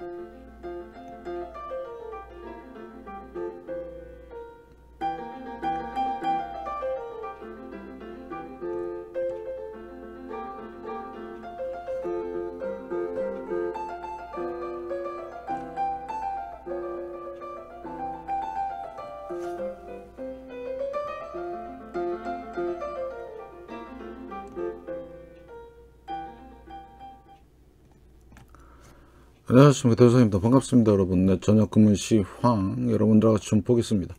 you. 안녕하십니까 대우사입니다 반갑습니다 여러분 네, 저녁 금은 시황 여러분들하고 좀 보겠습니다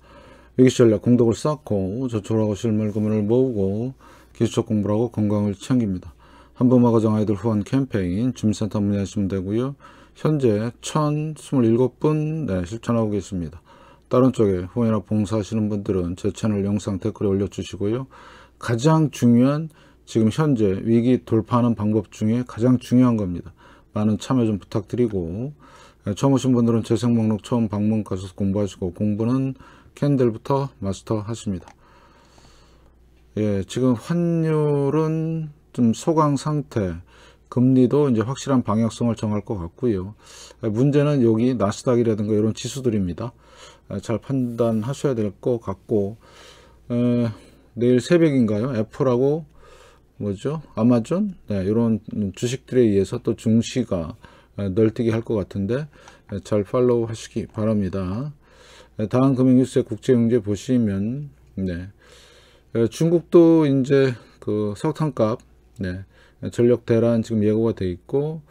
위기전략 공덕을 쌓고 저축하고 실물금을 모으고 기초 공부를 하고 건강을 챙깁니다 한번마 가정 아이들 후원 캠페인 주센터 문의하시면 되고요 현재 1027분 네, 실천하고 계십니다 다른 쪽에 후원이나 봉사하시는 분들은 제 채널 영상 댓글에 올려주시고요 가장 중요한 지금 현재 위기 돌파하는 방법 중에 가장 중요한 겁니다 많은 참여 좀 부탁드리고 예, 처음 오신 분들은 재생 목록 처음 방문 가셔서 공부하시고 공부는 캔들부터 마스터 하십니다. 예, 지금 환율은 좀 소강 상태, 금리도 이제 확실한 방향성을 정할 것 같고요. 예, 문제는 여기 나스닥이라든가 이런 지수들입니다. 예, 잘 판단하셔야 될 것 같고, 에, 내일 새벽인가요? 애플하고 뭐죠? 아마존? 네, 이런 주식들에 의해서 또 증시가 널뛰기 할 것 같은데 잘 팔로우 하시기 바랍니다. 다음 금융뉴스의 국제경제 보시면 네, 중국도 이제 그 석탄값 네, 전력 대란 지금 예고가 돼 있고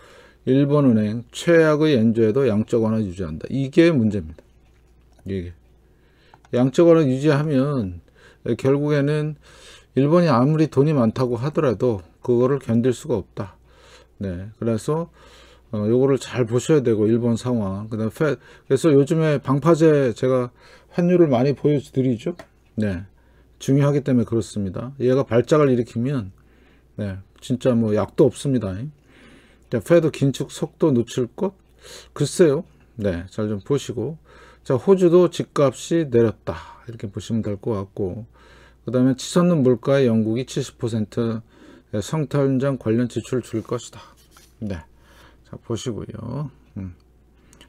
일본은행 최악의 엔조에도 양적 완화 유지한다. 이게 문제입니다. 이게 양적 완화 유지하면 결국에는 일본이 아무리 돈이 많다고 하더라도 그거를 견딜 수가 없다. 네, 그래서 어, 요거를 잘 보셔야 되고 일본 상황. 그다음 페, 그래서 요즘에 방파제 제가 환율을 많이 보여드리죠. 네, 중요하기 때문에 그렇습니다. 얘가 발작을 일으키면 네, 진짜 뭐 약도 없습니다. 자, 페드 긴축 속도 늦출 것 글쎄요. 네, 잘 좀 보시고 자 호주도 집값이 내렸다 이렇게 보시면 될 것 같고. 그 다음에 치솟는 물가의 영국이 70%의 성탄장 관련 지출 을줄 것이다. 네. 자, 보시고요. 음.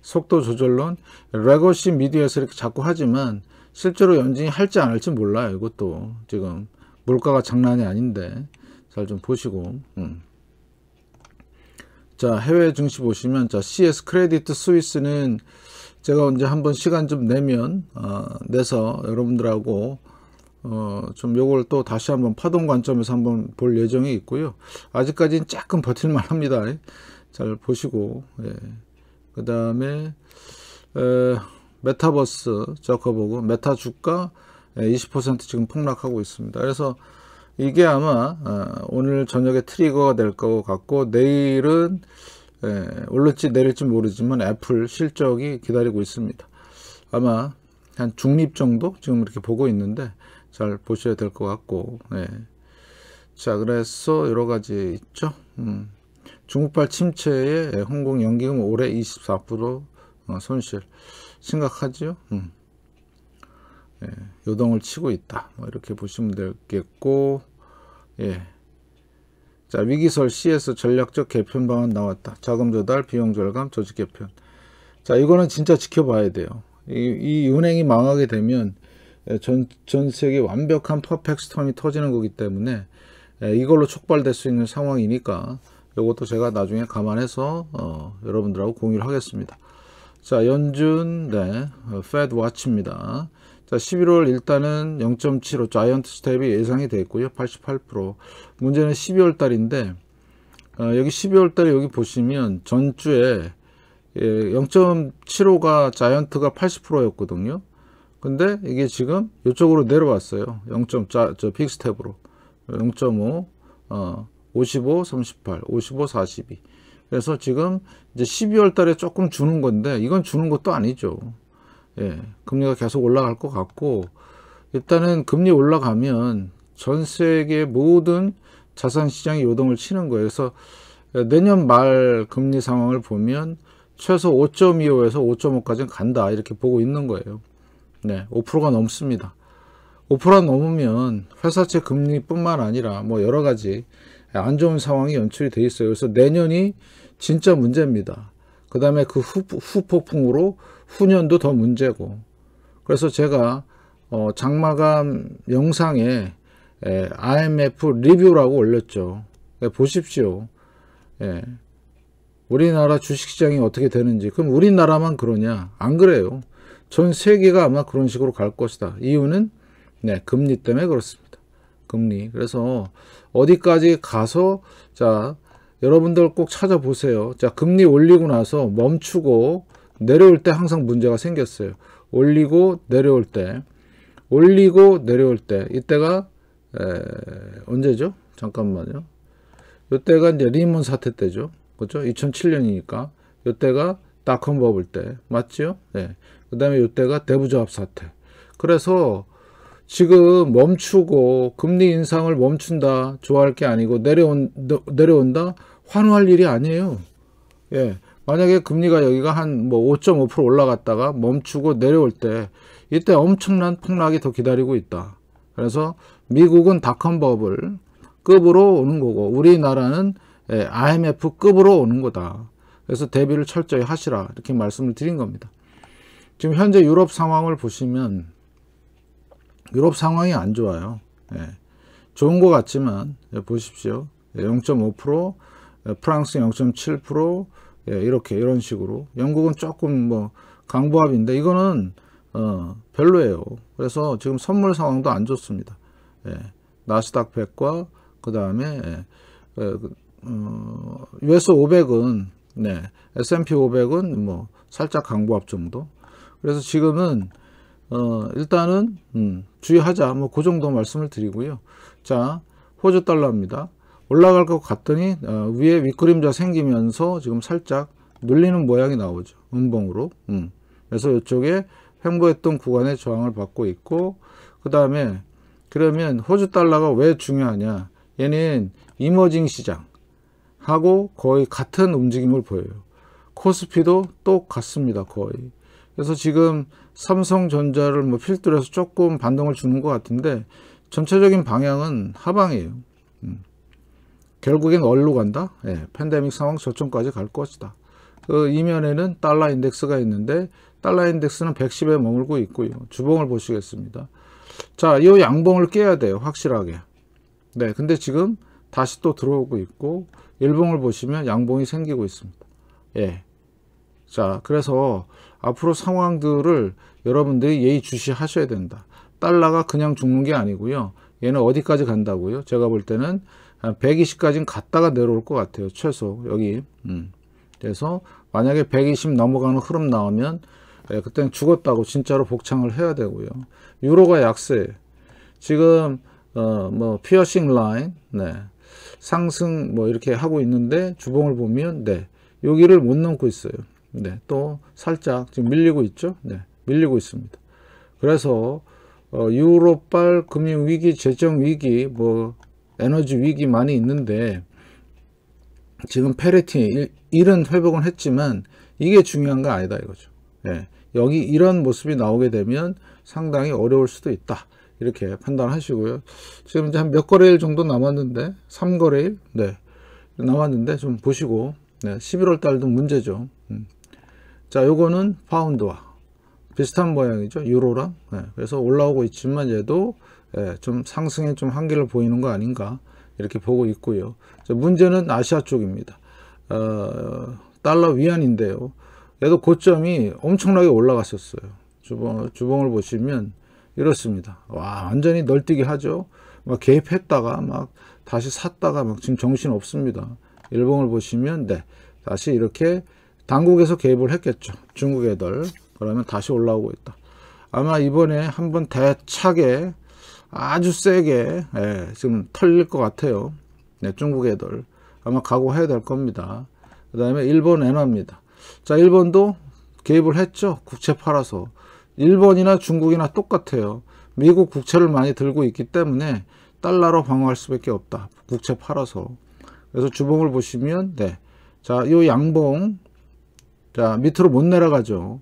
속도 조절론, 레거시 미디어에서 이렇게 자꾸 하지만 실제로 연준이 할지 안 할지 몰라요. 이것도 지금 물가가 장난이 아닌데 잘 좀 보시고. 음. 자, 해외 증시 보시면 자, CS 크레디트 스위스는 제가 언제 한번 시간 좀 내면 어, 내서 여러분들하고 어, 좀 요걸 또 다시 한번 파동 관점에서 한번 볼 예정이 있고요. 아직까지는 조금 버틸만 합니다. 예. 잘 보시고, 예. 그 다음에, 메타버스 저커보고 메타 주가 20% 예, 지금 폭락하고 있습니다. 그래서 이게 아마 아, 오늘 저녁에 트리거가 될 것 같고 내일은 예, 올릴지 내릴지 모르지만 애플 실적이 기다리고 있습니다. 아마 한 중립 정도 지금 이렇게 보고 있는데 잘 보셔야 될 것 같고 예. 자 그래서 여러 가지 있죠 음. 중국발 침체에 홍콩 연기금 올해 24% 어, 손실 심각하지요 음. 예. 요동을 치고 있다 뭐 이렇게 보시면 되겠고 예. 자 위기설 시에서 전략적 개편 방안 나왔다 자금 조달 비용 절감 조직 개편 자 이거는 진짜 지켜봐야 돼요 이, 이 은행이 망하게 되면 예, 전, 전 세계 완벽한 퍼펙스턴이 터지는 거기 때문에 예, 이걸로 촉발될 수 있는 상황이니까 이것도 제가 나중에 감안해서 어, 여러분들하고 공유를 하겠습니다. 자 연준 네 어, Fed Watch입니다. 자 11월 일단은 0.75 자이언트 스텝이 예상이 됐고요. 88% 문제는 12월 달인데 어, 여기 12월 달에 여기 보시면 전주에 예, 0.75가 자이언트가 80%였거든요. 근데 이게 지금 이쪽으로 내려왔어요. 0. 자, 저 빅스텝으로 0.5, 어, 55, 38, 55, 42. 그래서 지금 이제 12월 달에 조금 주는 건데 이건 주는 것도 아니죠. 예, 금리가 계속 올라갈 것 같고 일단은 금리 올라가면 전 세계 모든 자산 시장이 요동을 치는 거예요. 그래서 내년 말 금리 상황을 보면 최소 5.25에서 5.5까지 간다 이렇게 보고 있는 거예요. 네, 5%가 넘습니다. 5%가 넘으면 회사채 금리뿐만 아니라 뭐 여러 가지 안 좋은 상황이 연출이 돼 있어요. 그래서 내년이 진짜 문제입니다. 그 다음에 그 후, 후폭풍으로 후년도 더 문제고. 그래서 제가 어, 장마감 영상에 에, IMF 리뷰라고 올렸죠. 예, 보십시오. 예. 우리나라 주식시장이 어떻게 되는지. 그럼 우리나라만 그러냐? 안 그래요. 전 세계가 아마 그런 식으로 갈 것이다. 이유는 네, 금리 때문에 그렇습니다. 금리. 그래서 어디까지 가서 자, 여러분들 꼭 찾아보세요. 자, 금리 올리고 나서 멈추고 내려올 때 항상 문제가 생겼어요. 올리고 내려올 때 올리고 내려올 때 이때가 에, 언제죠? 잠깐만요. 이때가 이제 리먼 사태 때죠. 그렇죠? 2007년이니까 이때가 닷컴 버블 때맞죠 네. 그 다음에 이때가 대부조합 사태 그래서 지금 멈추고 금리 인상을 멈춘다 좋아할 게 아니고 내려온 내려온다 환호할 일이 아니에요. 예. 만약에 금리가 여기가 한 뭐 5.5% 올라갔다가 멈추고 내려올 때 이때 엄청난 폭락이 더 기다리고 있다. 그래서 미국은 닷컴 버블 급으로 오는 거고 우리나라는 IMF 예, 급으로 오는 거다. 그래서 대비를 철저히 하시라 이렇게 말씀을 드린 겁니다. 지금 현재 유럽 상황을 보시면 유럽 상황이 안 좋아요. 예. 좋은 것 같지만 예, 보십시오. 예, 0.5% 예, 프랑스 0.7% 예, 이렇게 이런 식으로 영국은 조금 뭐 강보합인데 이거는 어, 별로예요. 그래서 지금 선물 상황도 안 좋습니다. 예. 나스닥 100과 그 다음에 어, US 500은 네, S&P 500은 뭐 살짝 강보합 정도 그래서 지금은 어, 일단은 음, 주의하자 뭐그 정도 말씀을 드리고요. 자 호주 달러입니다. 올라갈 것 같더니 어, 위에 윗그림자 생기면서 지금 살짝 눌리는 모양이 나오죠. 음봉으로. 음. 그래서 이쪽에 횡보했던 구간에 저항을 받고 있고 그 다음에 그러면 호주 달러가 왜 중요하냐. 얘는 이머징 시장하고 거의 같은 움직임을 보여요. 코스피도 똑같습니다. 거의. 그래서 지금 삼성전자를 뭐 필두로 해서 조금 반동을 주는 것 같은데 전체적인 방향은 하방이에요. 음. 결국엔 얼로 간다. 예, 팬데믹 상황 저점까지 갈 것이다. 그 이면에는 달러 인덱스가 있는데 달러 인덱스는 110에 머물고 있고요. 주봉을 보시겠습니다. 자, 이 양봉을 깨야 돼요. 확실하게. 네, 근데 지금 다시 또 들어오고 있고 일봉을 보시면 양봉이 생기고 있습니다. 예. 자, 그래서 앞으로 상황들을 여러분들이 예의주시하셔야 된다. 달러가 그냥 죽는 게 아니고요. 얘는 어디까지 간다고요? 제가 볼 때는 120까지는 갔다가 내려올 것 같아요. 최소 여기. 음. 그래서 만약에 120 넘어가는 흐름 나오면 예, 그때는 죽었다고 진짜로 복창을 해야 되고요. 유로가 약세. 지금 어, 뭐 피어싱 라인, 네. 상승 뭐 이렇게 하고 있는데 주봉을 보면 네. 여기를 못 넘고 있어요. 네, 또 살짝 지금 밀리고 있죠. 네, 밀리고 있습니다. 그래서 어, 유로발 금융 위기, 재정 위기, 뭐 에너지 위기 많이 있는데 지금 페레티 일은 회복은 했지만 이게 중요한 건 아니다 이거죠. 예, 여기 이런 모습이 나오게 되면 상당히 어려울 수도 있다. 이렇게 판단하시고요. 지금 이제 한 몇 거래일 정도 남았는데 3거래일 네 남았는데 좀 보시고 네, 11월 달도 문제죠. 음. 자 요거는 파운드와 비슷한 모양이죠 유로랑 예, 그래서 올라오고 있지만 얘도 예, 좀 상승에 좀 한계를 보이는 거 아닌가 이렇게 보고 있고요 자, 문제는 아시아 쪽입니다 어, 달러 위안인데요 얘도 고점이 엄청나게 올라갔었어요 주봉, 주봉을 보시면 이렇습니다 와 완전히 널뛰기 하죠 막 개입했다가 막 다시 샀다가 막 지금 정신 없습니다 일봉을 보시면 네 다시 이렇게 당국에서 개입을 했겠죠. 중국 애들. 그러면 다시 올라오고 있다. 아마 이번에 한번 대차게 아주 세게 예, 지금 털릴 것 같아요. 네, 중국 애들. 아마 각오해야 될 겁니다. 그 다음에 일본 엔화입니다. 자, 일본도 개입을 했죠. 국채 팔아서. 일본이나 중국이나 똑같아요. 미국 국채를 많이 들고 있기 때문에 달러로 방어할 수밖에 없다. 국채 팔아서. 그래서 주봉을 보시면 네. 자, 요 양봉 자 밑으로 못 내려가죠.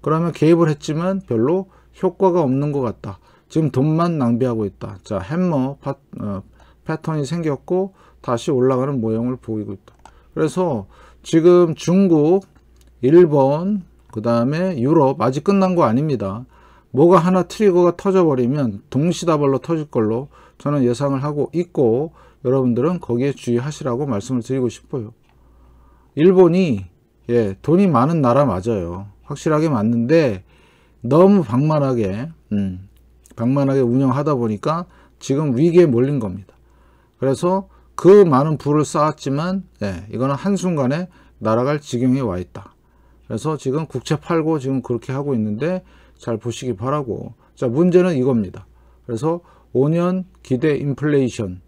그러면 개입을 했지만 별로 효과가 없는 것 같다. 지금 돈만 낭비하고 있다. 자 햄머 파, 어, 패턴이 생겼고 다시 올라가는 모형을 보이고 있다. 그래서 지금 중국, 일본, 그 다음에 유럽 아직 끝난 거 아닙니다. 뭐가 하나 트리거가 터져버리면 동시다발로 터질 걸로 저는 예상을 하고 있고 여러분들은 거기에 주의하시라고 말씀을 드리고 싶어요. 일본이 예, 돈이 많은 나라 맞아요. 확실하게 맞는데 너무 방만하게 음, 방만하게 운영하다 보니까 지금 위기에 몰린 겁니다. 그래서 그 많은 부를 쌓았지만 예, 이거는 한순간에 날아갈 지경에 와 있다. 그래서 지금 국채 팔고 지금 그렇게 하고 있는데 잘 보시기 바라고 자 문제는 이겁니다. 그래서 5년 기대 인플레이션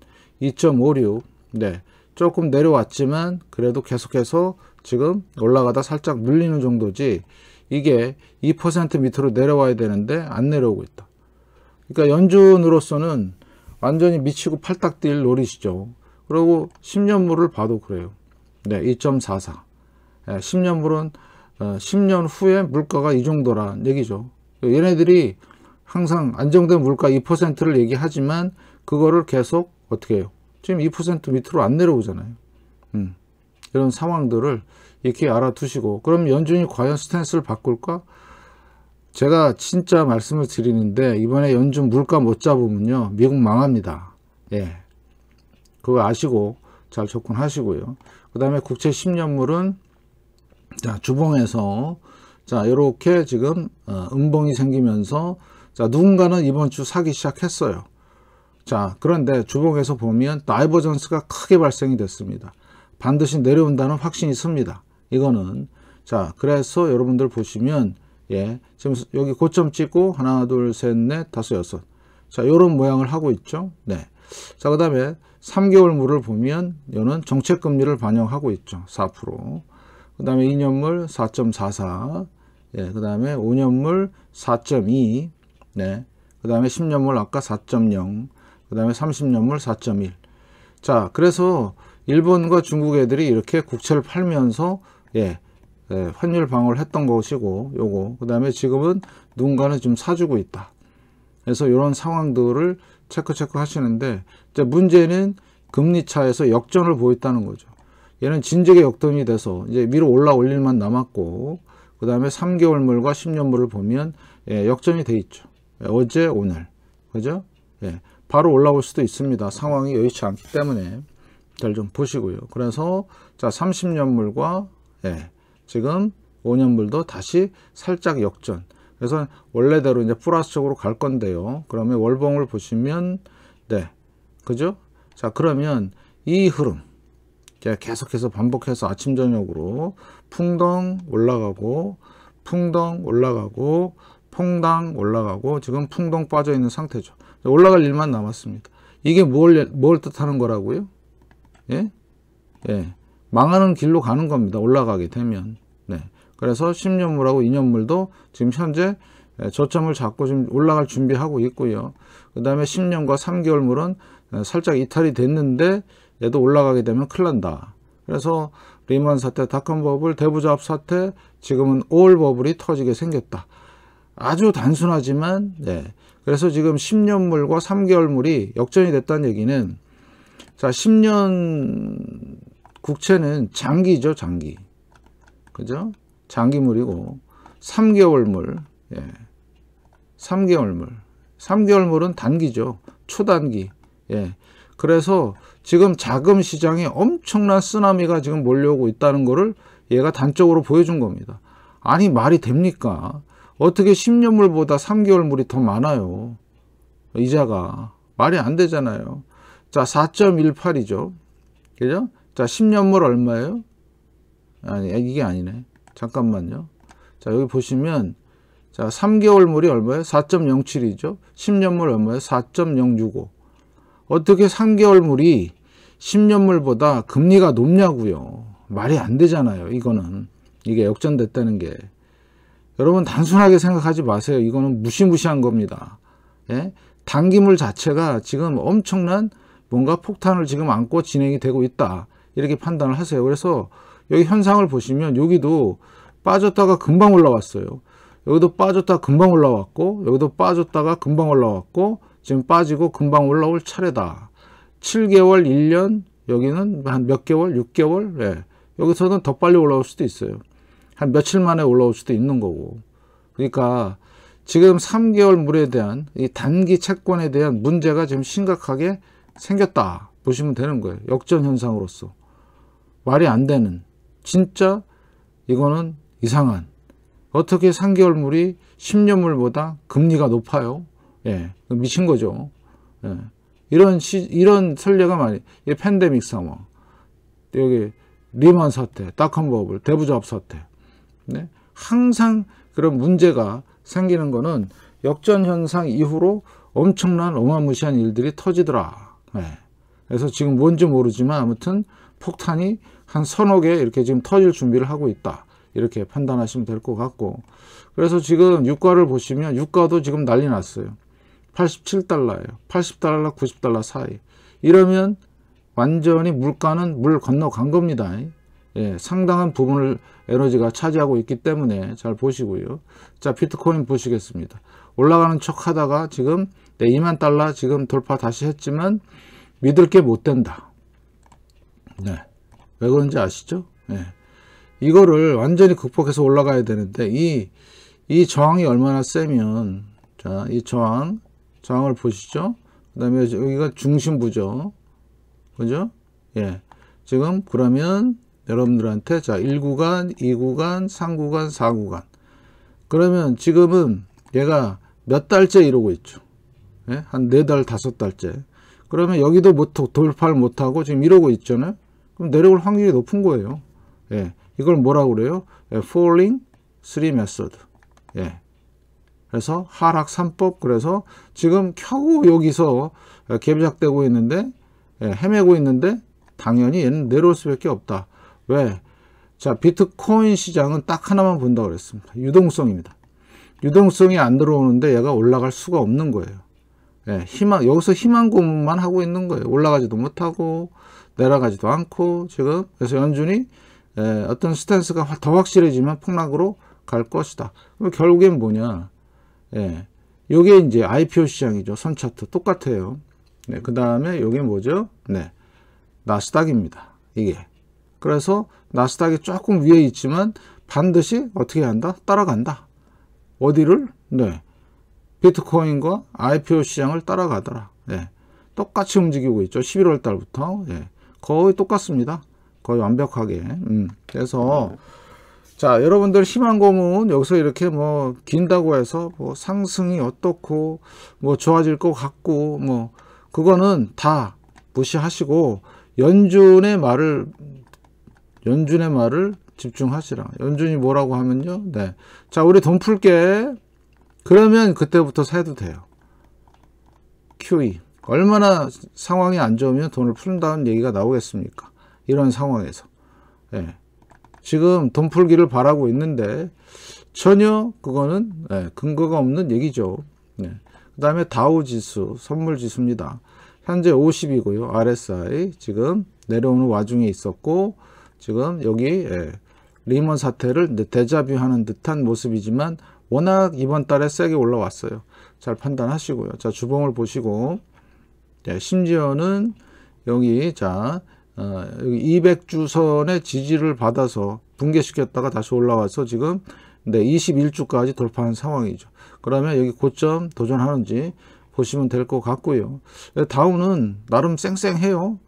2.56 네. 조금 내려왔지만 그래도 계속해서 지금 올라가다 살짝 눌리는 정도지 이게 2% 밑으로 내려와야 되는데 안 내려오고 있다. 그러니까 연준으로서는 완전히 미치고 팔딱 뛸 놀이시죠. 그리고 10년물을 봐도 그래요. 네, 2.44. 10년물은 10년 후에 물가가 이 정도란 얘기죠. 얘네들이 항상 안정된 물가 2%를 얘기하지만 그거를 계속 어떻게 해요? 지금 2% 밑으로 안 내려오잖아요. 음, 이런 상황들을 이렇게 알아두시고 그럼 연준이 과연 스탠스를 바꿀까? 제가 진짜 말씀을 드리는데 이번에 연준 물가 못 잡으면요. 미국 망합니다. 예. 그거 아시고 잘 접근하시고요. 그 다음에 국채 10년물은 자 주봉에서 자 이렇게 지금 어, 음봉이 생기면서 자 누군가는 이번 주 사기 시작했어요. 자 그런데 주봉에서 보면 다이버전스가 크게 발생이 됐습니다. 반드시 내려온다는 확신이 있습니다. 이거는 자 그래서 여러분들 보시면 예 지금 여기 고점 찍고 하나 둘 셋 넷 다섯 여섯 자 요런 모양을 하고 있죠. 네. 자그 다음에 3개월물을 보면 요는 정책금리를 반영하고 있죠. 4%. 그 다음에 2년물 4.44 예, 그 다음에 5년물 4.2 네. 그 다음에 10년물 아까 4.0그 다음에 30년물 4.1자 그래서 일본과 중국 애들이 이렇게 국채를 팔면서 예, 예, 환율 방어를 했던 것이고 요거 그 다음에 지금은 누군가는 좀 사주고 있다 그래서 이런 상황들을 체크 체크 하시는데 이제 문제는 금리 차에서 역전을 보였다는 거죠 얘는 진작에 역전이 돼서 이제 위로 올라올 일만 남았고 그 다음에 3개월물과 10년물을 보면 예, 역전이 돼 있죠 예, 어제 오늘 그죠 예. 바로 올라올 수도 있습니다. 상황이 여의치 않기 때문에 잘 좀 보시고요. 그래서 자 30년물과 예, 지금 5년물도 다시 살짝 역전. 그래서 원래대로 이제 플러스 쪽으로 갈 건데요. 그러면 월봉을 보시면 네. 그죠? 자, 그러면 이 흐름 계속해서 반복해서 아침 저녁으로 풍덩 올라가고 풍덩 올라가고 퐁당 올라가고 지금 풍덩 빠져 있는 상태죠. 올라갈 일만 남았습니다. 이게 뭘, 뭘 뜻하는 거라고요? 예? 예. 망하는 길로 가는 겁니다. 올라가게 되면. 네. 그래서 10년물하고 2년물도 지금 현재 예, 저점을 잡고 지금 올라갈 준비하고 있고요. 그 다음에 10년과 3개월물은 예, 살짝 이탈이 됐는데 얘도 올라가게 되면 큰일 난다. 그래서 리먼 사태, 닷컴 버블, 대부조합 사태, 지금은 올 버블이 터지게 생겼다. 아주 단순하지만 예, 그래서 지금 10년물과 3개월물이 역전이 됐다는 얘기는 자 10년 국채는 장기죠 장기 그죠 장기물이고 3개월물 예. 3개월물 3개월물은 단기죠 초단기 예. 그래서 지금 자금 시장에 엄청난 쓰나미가 지금 몰려오고 있다는 것을 얘가 단적으로 보여준 겁니다 아니 말이 됩니까 어떻게 10년물보다 3개월물이 더 많아요. 이자가. 말이 안 되잖아요. 자, 4.18이죠. 그죠? 자, 10년물 얼마예요? 아니, 이게 아니네. 잠깐만요. 자, 여기 보시면 자, 3개월물이 얼마예요? 4.07이죠. 10년물 얼마예요? 4.065. 어떻게 3개월물이 10년물보다 금리가 높냐고요. 말이 안 되잖아요. 이거는. 이게 역전됐다는 게. 여러분 단순하게 생각하지 마세요. 이거는 무시무시한 겁니다. 예? 단기물 자체가 지금 엄청난 뭔가 폭탄을 지금 안고 진행이 되고 있다. 이렇게 판단을 하세요. 그래서 여기 현상을 보시면 여기도 빠졌다가 금방 올라왔어요. 여기도 빠졌다가 금방 올라왔고 여기도 빠졌다가 금방 올라왔고 지금 빠지고 금방 올라올 차례다. 7개월, 1년, 여기는 한 몇 개월, 6개월, 예. 여기서는 더 빨리 올라올 수도 있어요. 한 며칠 만에 올라올 수도 있는 거고. 그러니까 지금 3개월 물에 대한 이 단기 채권에 대한 문제가 지금 심각하게 생겼다. 보시면 되는 거예요. 역전 현상으로서. 말이 안 되는. 진짜 이거는 이상한. 어떻게 3개월 물이 10년물보다 금리가 높아요? 예. 미친 거죠. 예. 이런 시, 이런 설례가 많이, 이 팬데믹 상황. 여기 리만 사태, 딱한 법을 대부조합 사태. 네? 항상 그런 문제가 생기는 거는 역전 현상 이후로 엄청난 어마무시한 일들이 터지더라. 네. 그래서 지금 뭔지 모르지만 아무튼 폭탄이 한 서너 개 이렇게 지금 터질 준비를 하고 있다. 이렇게 판단하시면 될 것 같고 그래서 지금 유가를 보시면 유가도 지금 난리 났어요. 87달러예요. 80달러, 90달러 사이. 이러면 완전히 물가는 물 건너간 겁니다. 예, 상당한 부분을 에너지가 차지하고 있기 때문에 잘 보시고요. 자, 비트코인 보시겠습니다. 올라가는 척 하다가 지금 네, 2만 달러 지금 돌파 다시 했지만 믿을 게 못 된다. 네. 왜 그런지 아시죠? 네. 이거를 완전히 극복해서 올라가야 되는데 이, 이 저항이 얼마나 세면 자, 이 저항, 저항을 보시죠. 그 다음에 여기가 중심부죠. 그죠? 예. 지금 그러면 여러분들한테 자 1구간, 2구간, 3구간, 4구간 그러면 지금은 얘가 몇 달째 이러고 있죠. 예? 한 4달, 5달째. 그러면 여기도 못, 돌파를 못하고 지금 이러고 있잖아요. 그럼 내려올 확률이 높은 거예요. 예. 이걸 뭐라고 그래요? 예, falling 3 method. 예. 그래서 하락 3법 그래서 지금 겨우 여기서 개비작되고 예, 있는데 예, 헤매고 있는데 당연히 얘는 내려올 수밖에 없다. 왜? 자, 비트코인 시장은 딱 하나만 본다 그랬습니다. 유동성입니다. 유동성이 안 들어오는데 얘가 올라갈 수가 없는 거예요. 예, 희망, 여기서 희망 고문만 하고 있는 거예요. 올라가지도 못하고, 내려가지도 않고, 지금. 그래서 연준이 예, 어떤 스탠스가 더 확실해지면 폭락으로 갈 것이다. 그럼 결국엔 뭐냐. 예, 요게 이제 IPO 시장이죠. 선차트. 똑같아요. 네, 그 다음에 요게 뭐죠? 네. 나스닥입니다. 이게. 그래서 나스닥이 조금 위에 있지만 반드시 어떻게 한다? 따라간다. 어디를? 네. 비트코인과 IPO 시장을 따라가더라. 네. 똑같이 움직이고 있죠. 11월 달부터. 네. 거의 똑같습니다. 거의 완벽하게. 음. 그래서 자, 여러분들 희망 고문 여기서 이렇게 뭐 긴다고 해서 뭐 상승이 어떻고 뭐 좋아질 것 같고 뭐 그거는 다 무시하시고 연준의 말을 연준의 말을 집중하시라. 연준이 뭐라고 하면요. 네. 자, 우리 돈 풀게. 그러면 그때부터 사도 돼요. QE. 얼마나 상황이 안 좋으면 돈을 푼다는 얘기가 나오겠습니까? 이런 상황에서. 예. 지금 돈 풀기를 바라고 있는데 전혀 그거는 예, 근거가 없는 얘기죠. 예. 그 다음에 다우 지수, 선물 지수입니다. 현재 50이고요. RSI 지금 내려오는 와중에 있었고 지금 여기 예, 리먼 사태를 대자뷰 하는 듯한 모습이지만 워낙 이번 달에 세게 올라왔어요. 잘 판단하시고요. 자, 주봉을 보시고 예, 심지어는 여기 자 어, 여 200주선의 지지를 받아서 붕괴시켰다가 다시 올라와서 지금 네, 21주까지 돌파한 상황이죠. 그러면 여기 고점 도전하는지 보시면 될 것 같고요. 예, 다운은 나름 쌩쌩해요.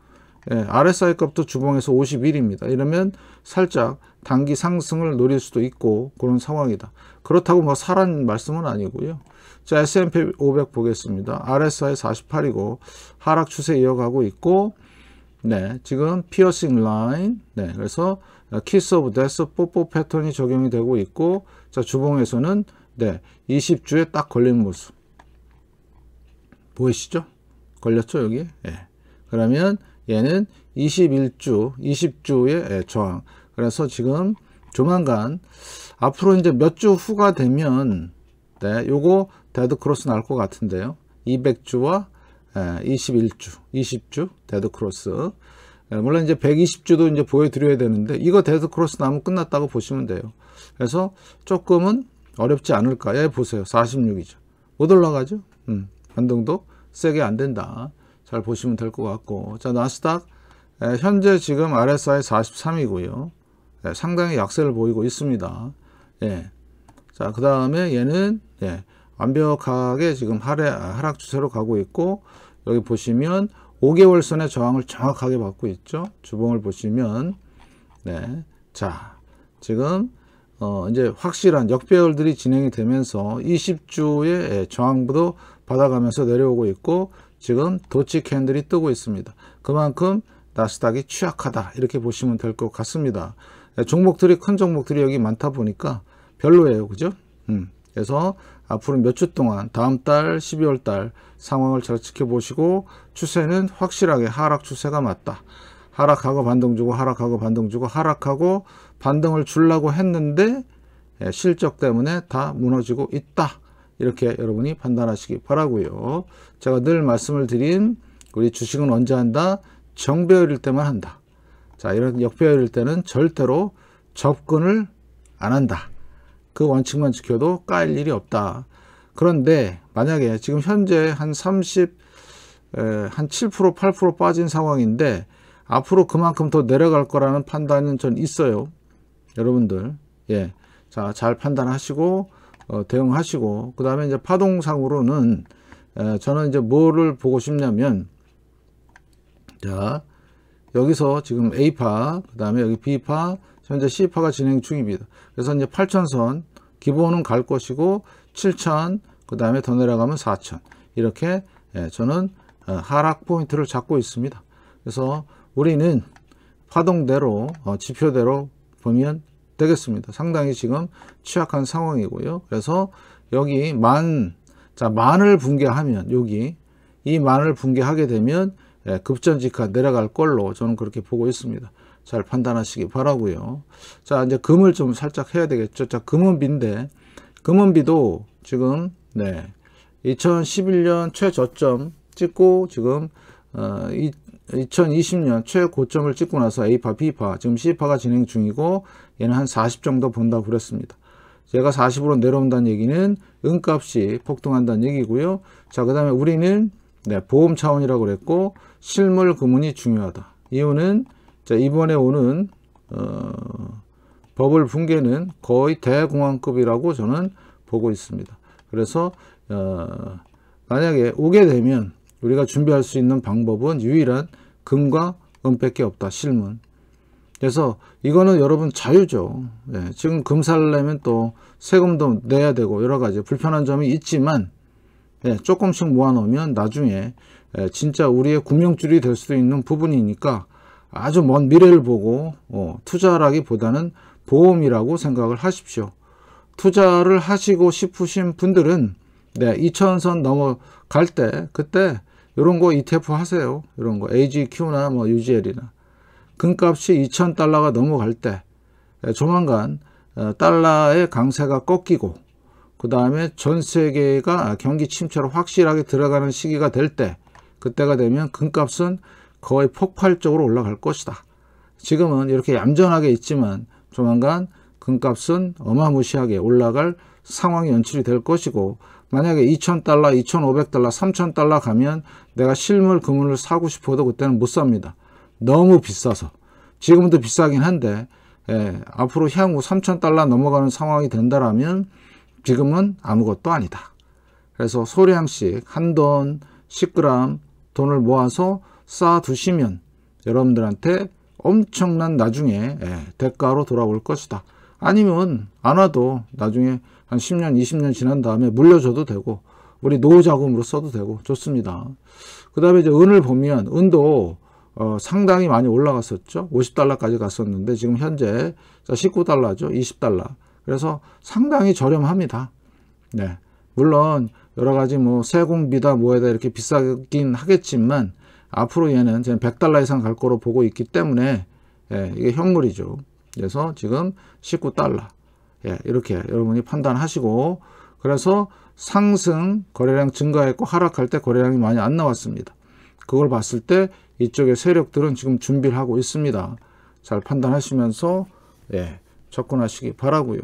예, RSI 값도 주봉에서 51입니다. 이러면 살짝 단기 상승을 노릴 수도 있고 그런 상황이다. 그렇다고 뭐 사란 말씀은 아니고요. 자, S&P 500 보겠습니다. RSI 48이고 하락 추세 이어가고 있고 네, 지금 피어싱 라인. 네, 그래서 키스 오브 데스 뽀뽀 패턴이 적용이 되고 있고 자, 주봉에서는 네, 20주에 딱 걸린 모습. 보이시죠? 걸렸죠, 여기? 예. 네. 그러면 얘는 21주, 20주의 저항. 그래서 지금 조만간 앞으로 이제 몇 주 후가 되면 네, 요거 데드 크로스 날 것 같은데요. 200주와 21주, 20주 데드 크로스. 예, 물론 이제 120주도 이제 보여드려야 되는데 이거 데드 크로스 나면 끝났다고 보시면 돼요. 그래서 조금은 어렵지 않을까. 예, 보세요. 46이죠. 못 올라가죠. 음, 반등도 세게 안 된다. 잘 보시면 될 것 같고 자 나스닥 현재 지금 RSI 43이고요. 상당히 약세를 보이고 있습니다. 예. 자, 그 다음에 얘는, 예, 완벽하게 지금 하래, 하락 추세로 가고 있고, 여기 보시면 5개월 선의 저항을 정확하게 받고 있죠. 주봉을 보시면, 네. 자, 지금, 어, 이제 확실한 역배열들이 진행이 되면서 20주의 저항부도 받아가면서 내려오고 있고, 지금 도치 캔들이 뜨고 있습니다. 그만큼 나스닥이 취약하다 이렇게 보시면 될 것 같습니다. 네, 종목들이 큰 종목들이 여기 많다 보니까 별로예요. 그죠? 음. 그래서 앞으로 몇 주 동안 다음 달 12월 달 상황을 잘 지켜보시고 추세는 확실하게 하락 추세가 맞다. 하락하고 반등 주고 하락하고 반등 주고 하락하고 반등을 주려고 했는데 예, 실적 때문에 다 무너지고 있다. 이렇게 여러분이 판단하시기 바라고요. 제가 늘 말씀을 드린 우리 주식은 언제 한다? 정배열일 때만 한다. 자, 이런 역배열일 때는 절대로 접근을 안 한다. 그 원칙만 지켜도 까일 일이 없다. 그런데 만약에 지금 현재 한 30, 한 7%, 8% 빠진 상황인데 앞으로 그만큼 더 내려갈 거라는 판단은 전 있어요. 여러분들. 예. 자, 잘 판단하시고 어, 대응하시고 그 다음에 이제 파동상으로는 저는 이제 뭐를 보고 싶냐면 자 여기서 지금 A파 그 다음에 여기 B파 현재 C파가 진행 중입니다 그래서 이제 8천선 기본은 갈 것이고 7천그 다음에 더 내려가면 4천 이렇게 예, 저는 어, 하락 포인트를 잡고 있습니다 그래서 우리는 파동대로 어, 지표대로 보면 되겠습니다. 상당히 지금 취약한 상황이고요. 그래서 여기 만, 자, 만을 붕괴하면, 여기, 이 만을 붕괴하게 되면 예, 급전직하 내려갈 걸로 저는 그렇게 보고 있습니다. 잘 판단하시기 바라고요. 자, 이제 금을 좀 살짝 해야 되겠죠. 자, 금은비인데, 금은비도 지금, 네, 2011년 최저점 찍고 지금, 어, 2020년 최고점을 찍고 나서 A파, B파, 지금 C파가 진행 중이고 얘는 한 40 정도 본다고 그랬습니다. 얘가 40으로 내려온다는 얘기는 은값이 폭등한다는 얘기고요. 자, 그 다음에 우리는 네, 보험 차원이라고 그랬고 실물 금융이 중요하다. 이유는 자, 이번에 오는 어, 버블 붕괴는 거의 대공황급이라고 저는 보고 있습니다. 그래서 어, 만약에 오게 되면 우리가 준비할 수 있는 방법은 유일한 금과 은밖에 없다. 실문. 그래서 이거는 여러분 자유죠. 예, 지금 금사를 내면 또 세금도 내야 되고 여러 가지 불편한 점이 있지만 예, 조금씩 모아놓으면 나중에 예, 진짜 우리의 구명줄이 될 수도 있는 부분이니까 아주 먼 미래를 보고 어, 투자라기보다는 보험이라고 생각을 하십시오. 투자를 하시고 싶으신 분들은 네, 2천선 넘어갈 때 그때 이런 거 ETF 하세요. 이런 거 AGQ나 뭐 UGL이나 금값이 2,000달러가 넘어갈 때 예, 조만간 어, 달러의 강세가 꺾이고 그 다음에 전 세계가 경기 침체로 확실하게 들어가는 시기가 될 때 그때가 되면 금값은 거의 폭발적으로 올라갈 것이다. 지금은 이렇게 얌전하게 있지만 조만간 금값은 어마무시하게 올라갈 상황이 연출이 될 것이고 만약에 2,000달러, 2,500달러, 3,000달러 가면 내가 실물 금을 사고 싶어도 그때는 못 삽니다. 너무 비싸서. 지금도 비싸긴 한데 예, 앞으로 향후 3,000달러 넘어가는 상황이 된다라면 지금은 아무것도 아니다. 그래서 소량씩 한돈 10g 돈을 모아서 쌓아두시면 여러분들한테 엄청난 나중에 예, 대가로 돌아올 것이다. 아니면 안 와도 나중에 한 10년, 20년 지난 다음에 물려줘도 되고 우리 노후 자금으로 써도 되고 좋습니다. 그 다음에 이제 은을 보면 은도 어, 상당히 많이 올라갔었죠. 50달러까지 갔었는데 지금 현재 19달러죠. 20달러. 그래서 상당히 저렴합니다. 네. 물론 여러 가지 뭐 세공비다 뭐에다 이렇게 비싸긴 하겠지만 앞으로 얘는 지금 100달러 이상 갈 거로 보고 있기 때문에 예, 이게 현물이죠. 그래서 지금 19달러. 예, 이렇게 여러분이 판단하시고 그래서 상승 거래량 증가했고 하락할 때 거래량이 많이 안 나왔습니다. 그걸 봤을 때 이쪽의 세력들은 지금 준비를 하고 있습니다. 잘 판단하시면서 예, 접근하시기 바라고요.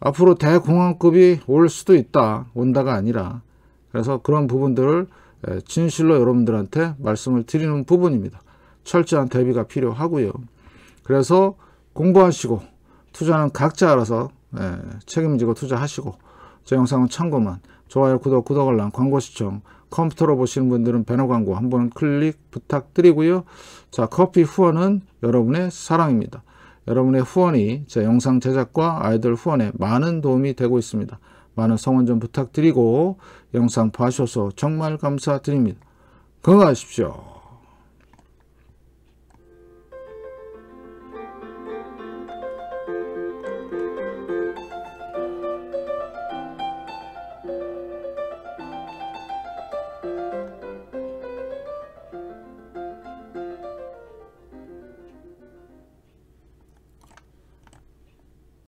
앞으로 대공황급이 올 수도 있다. 온다가 아니라 그래서 그런 부분들을 예, 진실로 여러분들한테 말씀을 드리는 부분입니다. 철저한 대비가 필요하고요. 그래서 공부하시고 투자는 각자 알아서 예, 책임지고 투자하시고 제 영상은 참고만 좋아요, 구독, 구독 알람, 광고 시청 컴퓨터로 보시는 분들은 배너 광고 한번 클릭 부탁드리고요. 자 커피 후원은 여러분의 사랑입니다. 여러분의 후원이 제 영상 제작과 아이들 후원에 많은 도움이 되고 있습니다. 많은 성원 좀 부탁드리고 영상 봐주셔서 정말 감사드립니다. 건강하십시오.